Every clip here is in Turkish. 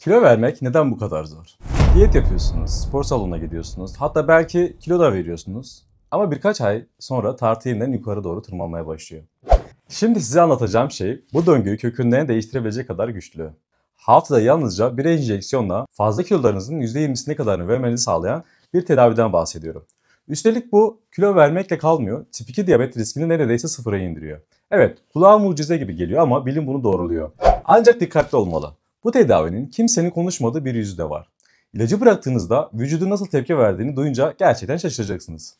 Kilo vermek neden bu kadar zor? Diyet yapıyorsunuz, spor salonuna gidiyorsunuz, hatta belki kilo da veriyorsunuz. Ama birkaç ay sonra tartı yeniden yukarı doğru tırmanmaya başlıyor. Şimdi size anlatacağım şey bu döngüyü kökünden değiştirebilecek kadar güçlü. Haftada yalnızca bir enjeksiyonla fazla kilolarınızın %20'sine kadarını vermenizi sağlayan bir tedaviden bahsediyorum. Üstelik bu kilo vermekle kalmıyor, tip 2 diyabet riskini neredeyse sıfıra indiriyor. Evet, kulağa mucize gibi geliyor ama bilim bunu doğruluyor. Ancak dikkatli olmalı. Bu tedavinin kimsenin konuşmadığı bir yüzü de var. İlacı bıraktığınızda vücudun nasıl tepki verdiğini duyunca gerçekten şaşıracaksınız.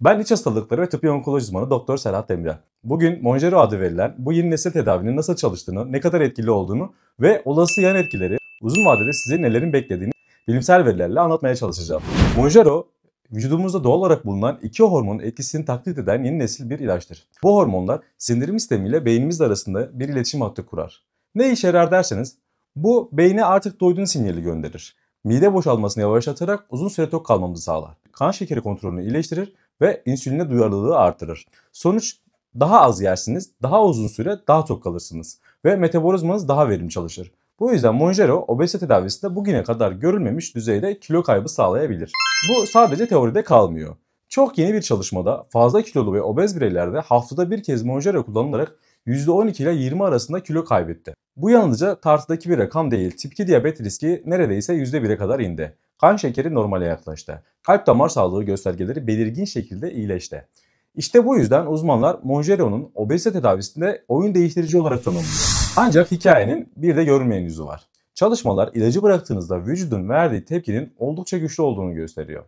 Ben iç hastalıkları ve tıbbi onkoloji uzmanı Doktor Serhat Demirel. Bugün Monjero adı verilen bu yeni nesil tedavinin nasıl çalıştığını, ne kadar etkili olduğunu ve olası yan etkileri, uzun vadede sizi nelerin beklediğini bilimsel verilerle anlatmaya çalışacağım. Monjero, vücudumuzda doğal olarak bulunan iki hormonun etkisini taklit eden yeni nesil bir ilaçtır. Bu hormonlar sindirim sistemiyle beynimiz arasında bir iletişim hattı kurar. Ne işe yarar derseniz bu beyne artık doyduğun sinyali gönderir. Mide boşalmasını yavaşlatarak uzun süre tok kalmamızı sağlar. Kan şekeri kontrolünü iyileştirir ve insüline duyarlılığı artırır. Sonuç daha az yersiniz, daha uzun süre daha tok kalırsınız ve metabolizmanız daha verimli çalışır. Bu yüzden Monjero obezite tedavisinde bugüne kadar görülmemiş düzeyde kilo kaybı sağlayabilir. Bu sadece teoride kalmıyor. Çok yeni bir çalışmada fazla kilolu ve obez bireylerde haftada bir kez Monjero kullanılarak %12 ile 20 arasında kilo kaybetti. Bu yalnızca tartıdaki bir rakam değil, tip 2 diyabet riski neredeyse %1'e kadar indi. Kan şekeri normale yaklaştı. Kalp damar sağlığı göstergeleri belirgin şekilde iyileşti. İşte bu yüzden uzmanlar Monjero'nun obezite tedavisinde oyun değiştirici olarak tanımlıyor. Ancak hikayenin bir de görünmeyen yüzü var. Çalışmalar ilacı bıraktığınızda vücudun verdiği tepkinin oldukça güçlü olduğunu gösteriyor.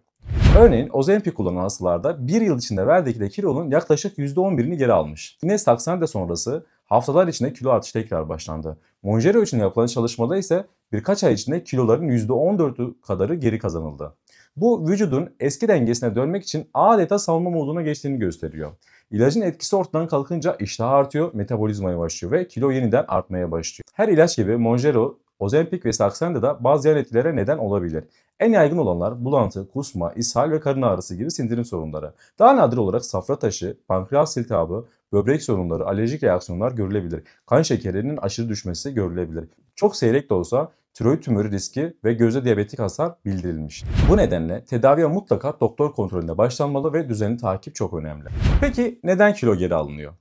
Örneğin Ozempic kullanan hastalarda bir yıl içinde verdikleri kilonun yaklaşık %11'ini geri almış. Yine Saxenda sonrası haftalar içinde kilo artışı tekrar başlandı. Monjero için yapılan çalışmada ise birkaç ay içinde kiloların %14'ü kadarı geri kazanıldı. Bu vücudun eski dengesine dönmek için adeta savunma moduna geçtiğini gösteriyor. İlacın etkisi ortadan kalkınca iştah artıyor, metabolizma yavaşlıyor ve kilo yeniden artmaya başlıyor. Her ilaç gibi Monjero Ozempik ve da bazı yan etkilere neden olabilir. En yaygın olanlar bulantı, kusma, ishal ve karın ağrısı gibi sindirim sorunları. Daha nadir olarak safra taşı, pankreas iltihabı, böbrek sorunları, alerjik reaksiyonlar görülebilir. Kan şekerinin aşırı düşmesi görülebilir. Çok seyrek de olsa tiroid tümörü riski ve göze diyabetik hasar bildirilmiştir. Bu nedenle tedaviye mutlaka doktor kontrolünde başlanmalı ve düzenli takip çok önemli. Peki neden kilo geri alınıyor?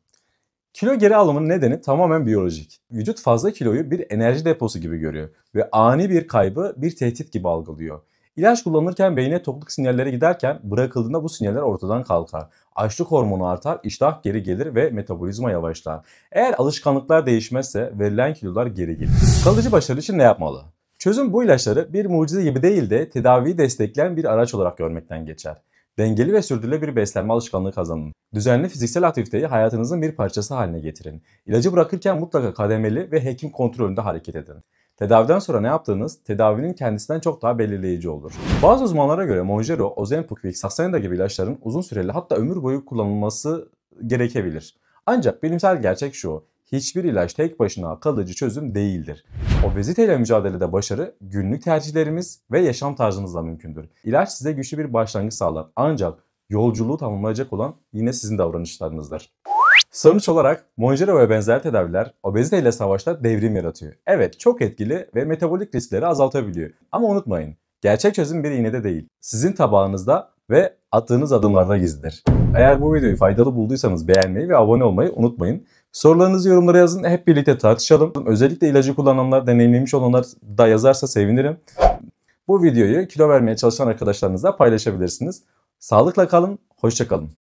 Kilo geri alımın nedeni tamamen biyolojik. Vücut fazla kiloyu bir enerji deposu gibi görüyor ve ani bir kaybı bir tehdit gibi algılıyor. İlaç kullanırken beyne tokluk sinyalleri giderken bırakıldığında bu sinyaller ortadan kalkar. Açlık hormonu artar, iştah geri gelir ve metabolizma yavaşlar. Eğer alışkanlıklar değişmezse verilen kilolar geri gelir. Kalıcı başarı için ne yapmalı? Çözüm bu ilaçları bir mucize gibi değil de tedaviyi destekleyen bir araç olarak görmekten geçer. Dengeli ve sürdürülebilir bir beslenme alışkanlığı kazanın. Düzenli fiziksel aktiviteyi hayatınızın bir parçası haline getirin. İlacı bırakırken mutlaka kademeli ve hekim kontrolünde hareket edin. Tedaviden sonra ne yaptığınız tedavinin kendisinden çok daha belirleyici olur. Bazı uzmanlara göre Monjero, Ozempic ve Saxenda gibi ilaçların uzun süreli hatta ömür boyu kullanılması gerekebilir. Ancak bilimsel gerçek şu, hiçbir ilaç tek başına kalıcı çözüm değildir. Obeziteyle mücadelede başarı günlük tercihlerimiz ve yaşam tarzımızla mümkündür. İlaç size güçlü bir başlangıç sağlar ancak yolculuğu tamamlayacak olan yine sizin davranışlarınızdır. Sonuç olarak Monjero ve benzer tedaviler obezite savaşta devrim yaratıyor. Evet çok etkili ve metabolik riskleri azaltabiliyor. Ama unutmayın gerçek çözüm bir iğnede değil. Sizin tabağınızda ve attığınız adımlarda gizlidir. Eğer bu videoyu faydalı bulduysanız beğenmeyi ve abone olmayı unutmayın. Sorularınızı yorumlara yazın. Hep birlikte tartışalım. Özellikle ilacı kullananlar, deneyimlemiş olanlar da yazarsa sevinirim. Bu videoyu kilo vermeye çalışan arkadaşlarınızla paylaşabilirsiniz. Sağlıkla kalın, hoşça kalın.